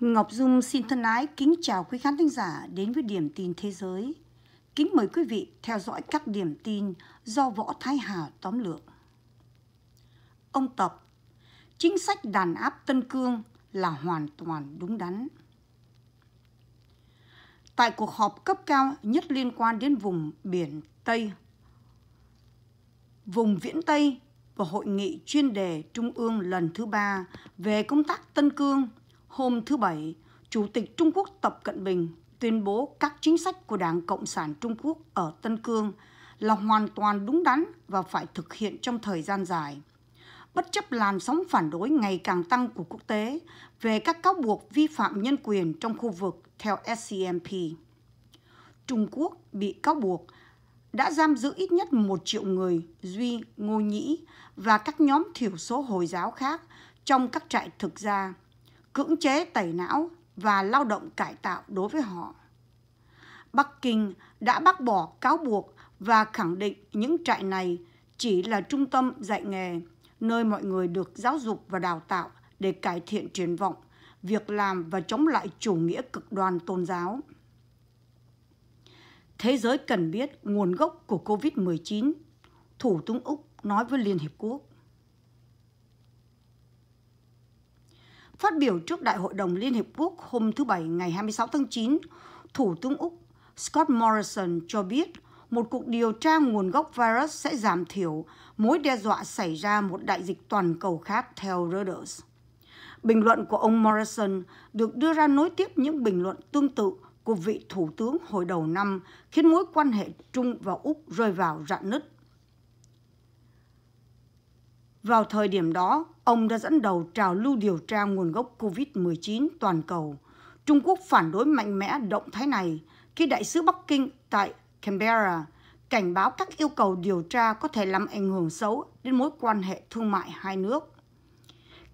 Ngọc Dung xin thân ái kính chào quý khán thính giả đến với Điểm tin thế giới. Kính mời quý vị theo dõi các điểm tin do Võ Thái Hà tóm lược. Ông Tập, chính sách đàn áp Tân Cương là hoàn toàn đúng đắn. Tại cuộc họp cấp cao nhất liên quan đến vùng biển Tây, vùng Viễn Tây và hội nghị chuyên đề Trung ương lần thứ ba về công tác Tân Cương – Hôm thứ Bảy, Chủ tịch Trung Quốc Tập Cận Bình tuyên bố các chính sách của Đảng Cộng sản Trung Quốc ở Tân Cương là hoàn toàn đúng đắn và phải thực hiện trong thời gian dài. Bất chấp làn sóng phản đối ngày càng tăng của quốc tế về các cáo buộc vi phạm nhân quyền trong khu vực theo SCMP, Trung Quốc bị cáo buộc đã giam giữ ít nhất một triệu người Duy, Ngô Nhĩ và các nhóm thiểu số Hồi giáo khác trong các trại thực gia cưỡng chế tẩy não và lao động cải tạo đối với họ. Bắc Kinh đã bác bỏ cáo buộc và khẳng định những trại này chỉ là trung tâm dạy nghề, nơi mọi người được giáo dục và đào tạo để cải thiện triển vọng, việc làm và chống lại chủ nghĩa cực đoan tôn giáo. Thế giới cần biết nguồn gốc của COVID-19, Thủ tướng Úc nói với Liên Hiệp Quốc. Phát biểu trước Đại hội đồng Liên Hiệp Quốc hôm thứ Bảy ngày 26 tháng 9, Thủ tướng Úc Scott Morrison cho biết một cuộc điều tra nguồn gốc virus sẽ giảm thiểu mối đe dọa xảy ra một đại dịch toàn cầu khác theo Reuters. Bình luận của ông Morrison được đưa ra nối tiếp những bình luận tương tự của vị thủ tướng hồi đầu năm khiến mối quan hệ Trung và Úc rơi vào rạn nứt. Vào thời điểm đó, Ông đã dẫn đầu trào lưu điều tra nguồn gốc COVID-19 toàn cầu. Trung Quốc phản đối mạnh mẽ động thái này khi đại sứ Bắc Kinh tại Canberra cảnh báo các yêu cầu điều tra có thể làm ảnh hưởng xấu đến mối quan hệ thương mại hai nước.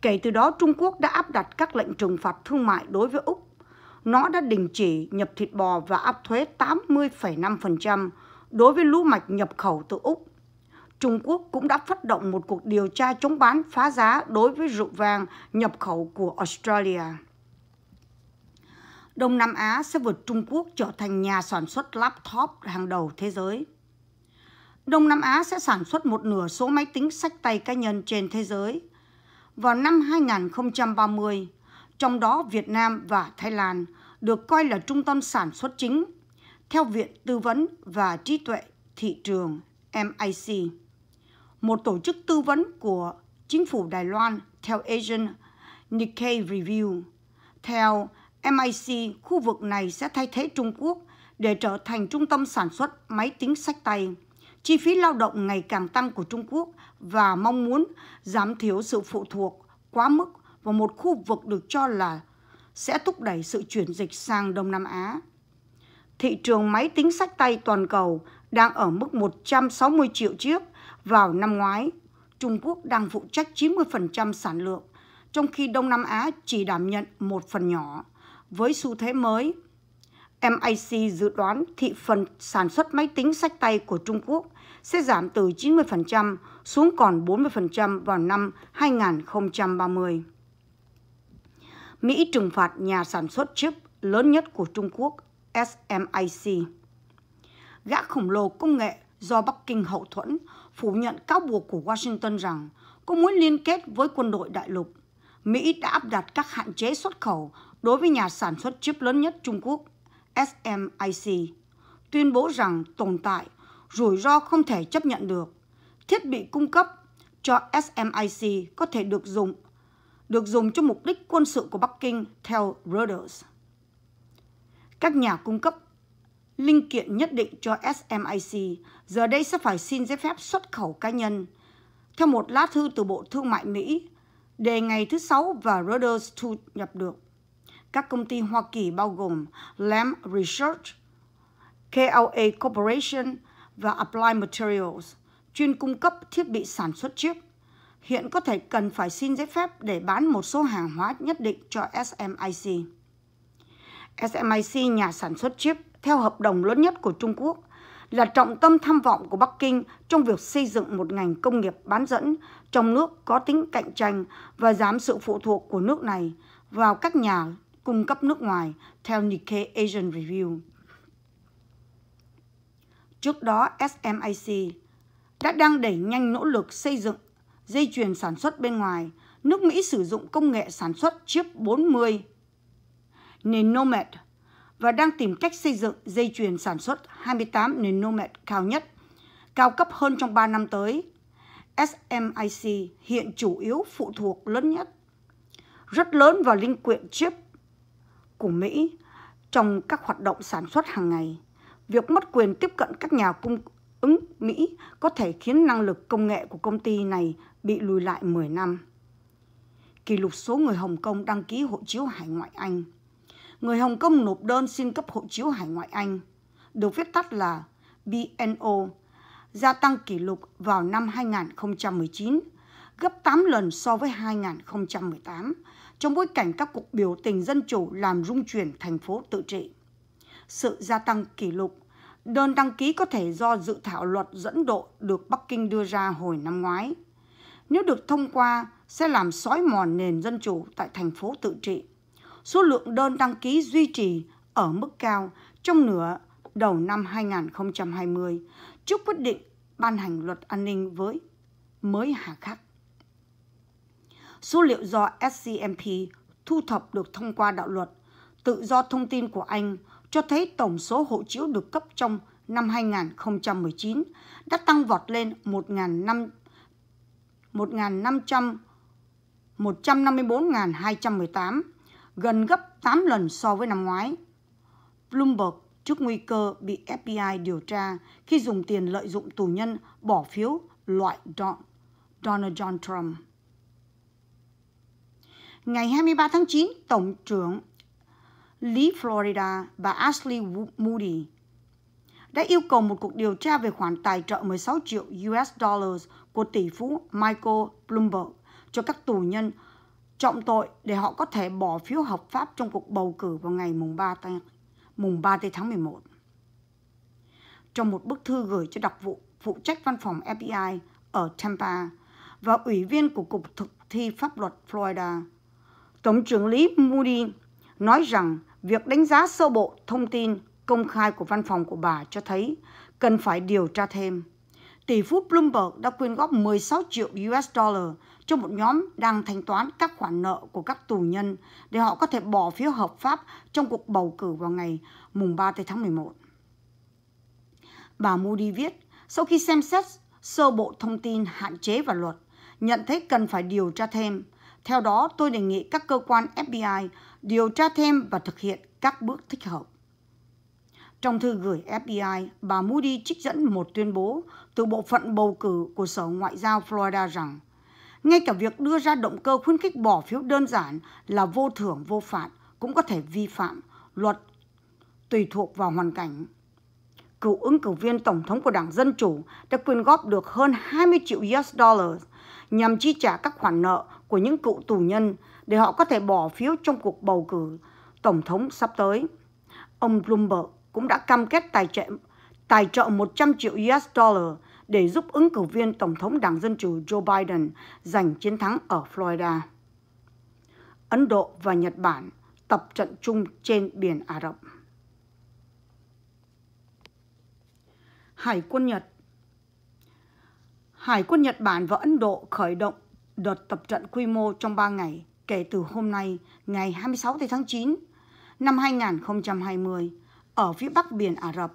Kể từ đó, Trung Quốc đã áp đặt các lệnh trừng phạt thương mại đối với Úc. Nó đã đình chỉ nhập thịt bò và áp thuế 80,5% đối với lúa mạch nhập khẩu từ Úc Trung Quốc cũng đã phát động một cuộc điều tra chống bán phá giá đối với rượu vàng nhập khẩu của Australia. Đông Nam Á sẽ vượt Trung Quốc trở thành nhà sản xuất laptop hàng đầu thế giới. Đông Nam Á sẽ sản xuất một nửa số máy tính sách tay cá nhân trên thế giới. Vào năm 2030, trong đó Việt Nam và Thái Lan được coi là trung tâm sản xuất chính, theo Viện Tư vấn và Trí tuệ Thị trường MIC một tổ chức tư vấn của chính phủ Đài Loan theo Asian Nikkei Review. Theo MIC, khu vực này sẽ thay thế Trung Quốc để trở thành trung tâm sản xuất máy tính sách tay. Chi phí lao động ngày càng tăng của Trung Quốc và mong muốn giảm thiểu sự phụ thuộc quá mức vào một khu vực được cho là sẽ thúc đẩy sự chuyển dịch sang Đông Nam Á. Thị trường máy tính sách tay toàn cầu đang ở mức 160 triệu chiếc vào năm ngoái, Trung Quốc đang phụ trách 90% sản lượng, trong khi Đông Nam Á chỉ đảm nhận một phần nhỏ. Với xu thế mới, MAC dự đoán thị phần sản xuất máy tính sách tay của Trung Quốc sẽ giảm từ 90% xuống còn 40% vào năm 2030. Mỹ trừng phạt nhà sản xuất chip lớn nhất của Trung Quốc, SMIC. Gã khổng lồ công nghệ do Bắc Kinh hậu thuẫn phủ nhận cáo buộc của Washington rằng có mối liên kết với quân đội đại lục. Mỹ đã áp đặt các hạn chế xuất khẩu đối với nhà sản xuất chip lớn nhất Trung Quốc, SMIC, tuyên bố rằng tồn tại rủi ro không thể chấp nhận được. Thiết bị cung cấp cho SMIC có thể được dùng được dùng cho mục đích quân sự của Bắc Kinh theo Reuters. Các nhà cung cấp linh kiện nhất định cho SMIC, giờ đây sẽ phải xin giấy phép xuất khẩu cá nhân. Theo một lá thư từ Bộ Thương mại Mỹ, đề ngày thứ Sáu và Reuters thu nhập được. Các công ty Hoa Kỳ bao gồm Lam Research, KLA Corporation và Applied Materials, chuyên cung cấp thiết bị sản xuất chip, hiện có thể cần phải xin giấy phép để bán một số hàng hóa nhất định cho SMIC. SMIC, nhà sản xuất chip, theo hợp đồng lớn nhất của Trung Quốc là trọng tâm tham vọng của Bắc Kinh trong việc xây dựng một ngành công nghiệp bán dẫn trong nước có tính cạnh tranh và giảm sự phụ thuộc của nước này vào các nhà cung cấp nước ngoài theo Nikkei Asian Review. Trước đó, SMIC đã đang đẩy nhanh nỗ lực xây dựng dây chuyền sản xuất bên ngoài. Nước Mỹ sử dụng công nghệ sản xuất chip 40 Nanomet và đang tìm cách xây dựng dây chuyền sản xuất 28 nền nm cao nhất, cao cấp hơn trong 3 năm tới. SMIC hiện chủ yếu phụ thuộc lớn nhất, rất lớn vào linh quyện chip của Mỹ trong các hoạt động sản xuất hàng ngày. Việc mất quyền tiếp cận các nhà cung ứng Mỹ có thể khiến năng lực công nghệ của công ty này bị lùi lại 10 năm. Kỷ lục số người Hồng Kông đăng ký hộ chiếu hải ngoại Anh – người Hồng Kông nộp đơn xin cấp hộ chiếu hải ngoại Anh, được viết tắt là BNO, gia tăng kỷ lục vào năm 2019, gấp 8 lần so với 2018, trong bối cảnh các cuộc biểu tình dân chủ làm rung chuyển thành phố tự trị. Sự gia tăng kỷ lục Đơn đăng ký có thể do dự thảo luật dẫn độ được Bắc Kinh đưa ra hồi năm ngoái. Nếu được thông qua, sẽ làm sói mòn nền dân chủ tại thành phố tự trị số lượng đơn đăng ký duy trì ở mức cao trong nửa đầu năm 2020 trước quyết định ban hành luật an ninh với mới hà khắc. Số liệu do SCMP thu thập được thông qua đạo luật tự do thông tin của Anh cho thấy tổng số hộ chiếu được cấp trong năm 2019 đã tăng vọt lên 1.554.218 gần gấp 8 lần so với năm ngoái. Bloomberg trước nguy cơ bị FBI điều tra khi dùng tiền lợi dụng tù nhân bỏ phiếu loại Don, Donald John Trump. Ngày 23 tháng 9, Tổng trưởng Lý Florida và Ashley Moody đã yêu cầu một cuộc điều tra về khoản tài trợ 16 triệu US dollars của tỷ phú Michael Bloomberg cho các tù nhân trọng tội để họ có thể bỏ phiếu hợp pháp trong cuộc bầu cử vào ngày mùng 3 tháng mùng 3 tháng 11. Trong một bức thư gửi cho đặc vụ phụ trách văn phòng FBI ở Tampa và ủy viên của Cục Thực thi Pháp luật Florida, Tổng trưởng lý Moody nói rằng việc đánh giá sơ bộ thông tin công khai của văn phòng của bà cho thấy cần phải điều tra thêm tỷ phú Bloomberg đã quyên góp 16 triệu USD cho một nhóm đang thanh toán các khoản nợ của các tù nhân để họ có thể bỏ phiếu hợp pháp trong cuộc bầu cử vào ngày mùng 3 tháng 11. Bà Moody viết, sau khi xem xét sơ bộ thông tin hạn chế và luật, nhận thấy cần phải điều tra thêm. Theo đó, tôi đề nghị các cơ quan FBI điều tra thêm và thực hiện các bước thích hợp. Trong thư gửi FBI, bà Moody trích dẫn một tuyên bố từ bộ phận bầu cử của Sở Ngoại giao Florida rằng ngay cả việc đưa ra động cơ khuyến khích bỏ phiếu đơn giản là vô thưởng vô phạt cũng có thể vi phạm luật tùy thuộc vào hoàn cảnh. Cựu ứng cử viên Tổng thống của Đảng Dân Chủ đã quyên góp được hơn 20 triệu US dollars nhằm chi trả các khoản nợ của những cựu tù nhân để họ có thể bỏ phiếu trong cuộc bầu cử Tổng thống sắp tới. Ông Bloomberg cũng đã cam kết tài trợ, tài trợ 100 triệu US dollar để giúp ứng cử viên Tổng thống Đảng Dân Chủ Joe Biden giành chiến thắng ở Florida. Ấn Độ và Nhật Bản tập trận chung trên biển Ả Rập. Hải quân Nhật Hải quân Nhật Bản và Ấn Độ khởi động đợt tập trận quy mô trong 3 ngày kể từ hôm nay, ngày 26 tháng 9 năm 2020, ở phía bắc biển Ả Rập.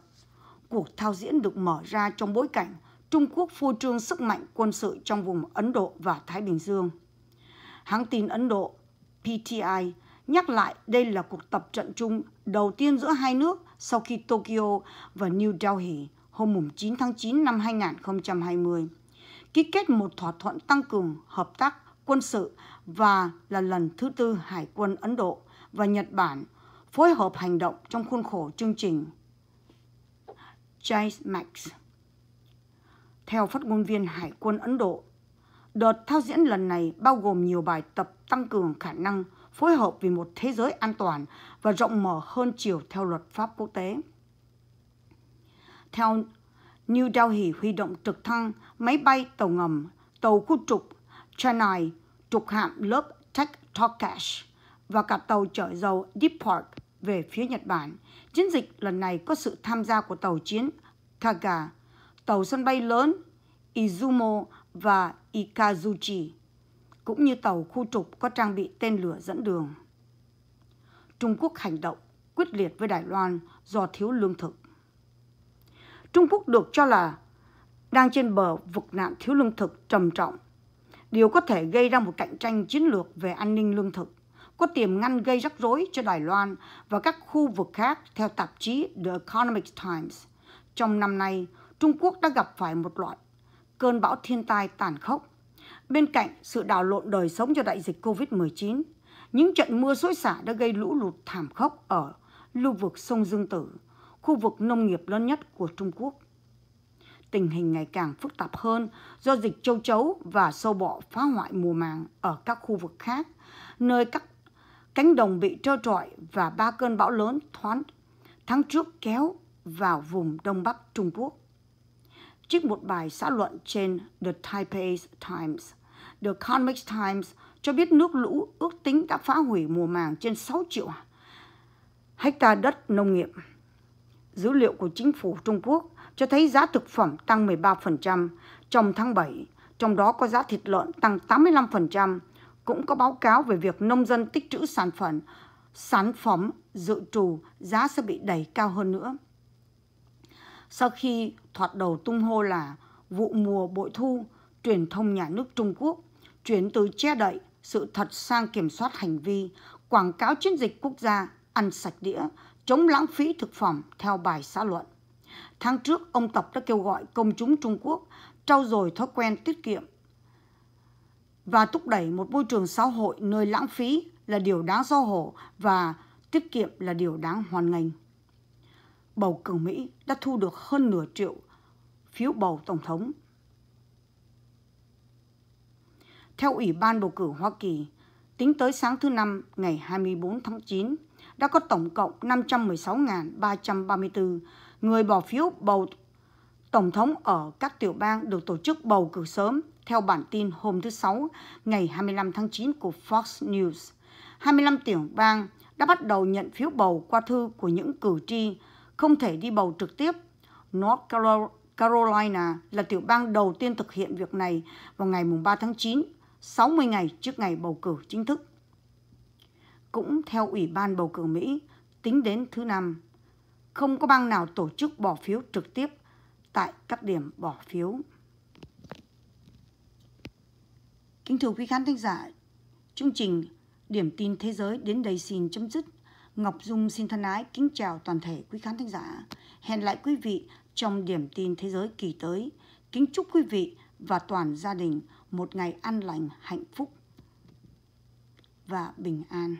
Cuộc thao diễn được mở ra trong bối cảnh Trung Quốc phô trương sức mạnh quân sự trong vùng Ấn Độ và Thái Bình Dương. Hãng tin Ấn Độ PTI nhắc lại đây là cuộc tập trận chung đầu tiên giữa hai nước sau khi Tokyo và New Delhi hôm 9 tháng 9 năm 2020 ký kết một thỏa thuận tăng cường hợp tác quân sự và là lần thứ tư Hải quân Ấn Độ và Nhật Bản – phối hợp hành động trong khuôn khổ chương trình JAIS Max. Theo phát ngôn viên Hải quân Ấn Độ, đợt thao diễn lần này bao gồm nhiều bài tập tăng cường khả năng phối hợp vì một thế giới an toàn và rộng mở hơn chiều theo luật pháp quốc tế. Theo New Delhi huy động trực thăng, máy bay, tàu ngầm, tàu khu trục, Chennai, trục hạm lớp Tech Torcash và cả tàu chở dầu Deep Park về phía Nhật Bản. Chiến dịch lần này có sự tham gia của tàu chiến Kaga, tàu sân bay lớn Izumo và Ikazuchi, cũng như tàu khu trục có trang bị tên lửa dẫn đường. Trung Quốc hành động quyết liệt với Đài Loan do thiếu lương thực. Trung Quốc được cho là đang trên bờ vực nạn thiếu lương thực trầm trọng, điều có thể gây ra một cạnh tranh chiến lược về an ninh lương thực có tiềm ngăn gây rắc rối cho Đài Loan và các khu vực khác theo tạp chí The Economic Times. Trong năm nay, Trung Quốc đã gặp phải một loại cơn bão thiên tai tàn khốc. Bên cạnh sự đảo lộn đời sống do đại dịch COVID-19, những trận mưa xối xả đã gây lũ lụt thảm khốc ở lưu vực sông Dương Tử, khu vực nông nghiệp lớn nhất của Trung Quốc. Tình hình ngày càng phức tạp hơn do dịch châu chấu và sâu bọ phá hoại mùa màng ở các khu vực khác, nơi các Cánh đồng bị trơ trọi và ba cơn bão lớn thoáng tháng trước kéo vào vùng Đông Bắc Trung Quốc. Trích một bài xã luận trên The Taipei Times, The Economic Times cho biết nước lũ ước tính đã phá hủy mùa màng trên 6 triệu hecta đất nông nghiệp. Dữ liệu của chính phủ Trung Quốc cho thấy giá thực phẩm tăng 13% trong tháng 7, trong đó có giá thịt lợn tăng 85%, cũng có báo cáo về việc nông dân tích trữ sản phẩm, sản phẩm dự trù giá sẽ bị đẩy cao hơn nữa. Sau khi thoạt đầu tung hô là vụ mùa bội thu, truyền thông nhà nước Trung Quốc chuyển từ che đậy sự thật sang kiểm soát hành vi, quảng cáo chiến dịch quốc gia ăn sạch đĩa, chống lãng phí thực phẩm theo bài xã luận. Tháng trước, ông Tập đã kêu gọi công chúng Trung Quốc trau dồi thói quen tiết kiệm và thúc đẩy một môi trường xã hội nơi lãng phí là điều đáng do hổ và tiết kiệm là điều đáng hoàn ngành Bầu cử Mỹ đã thu được hơn nửa triệu phiếu bầu tổng thống. Theo Ủy ban bầu cử Hoa Kỳ, tính tới sáng thứ năm ngày 24 tháng 9, đã có tổng cộng 516.334 người bỏ phiếu bầu tổng thống ở các tiểu bang được tổ chức bầu cử sớm theo bản tin hôm thứ Sáu ngày 25 tháng 9 của Fox News. 25 tiểu bang đã bắt đầu nhận phiếu bầu qua thư của những cử tri không thể đi bầu trực tiếp. North Carolina là tiểu bang đầu tiên thực hiện việc này vào ngày 3 tháng 9, 60 ngày trước ngày bầu cử chính thức. Cũng theo Ủy ban Bầu cử Mỹ, tính đến thứ Năm, không có bang nào tổ chức bỏ phiếu trực tiếp tại các điểm bỏ phiếu. Kính thưa quý khán thính giả, chương trình Điểm tin thế giới đến đây xin chấm dứt. Ngọc Dung xin thân ái kính chào toàn thể quý khán thính giả. Hẹn lại quý vị trong Điểm tin thế giới kỳ tới. Kính chúc quý vị và toàn gia đình một ngày an lành, hạnh phúc và bình an.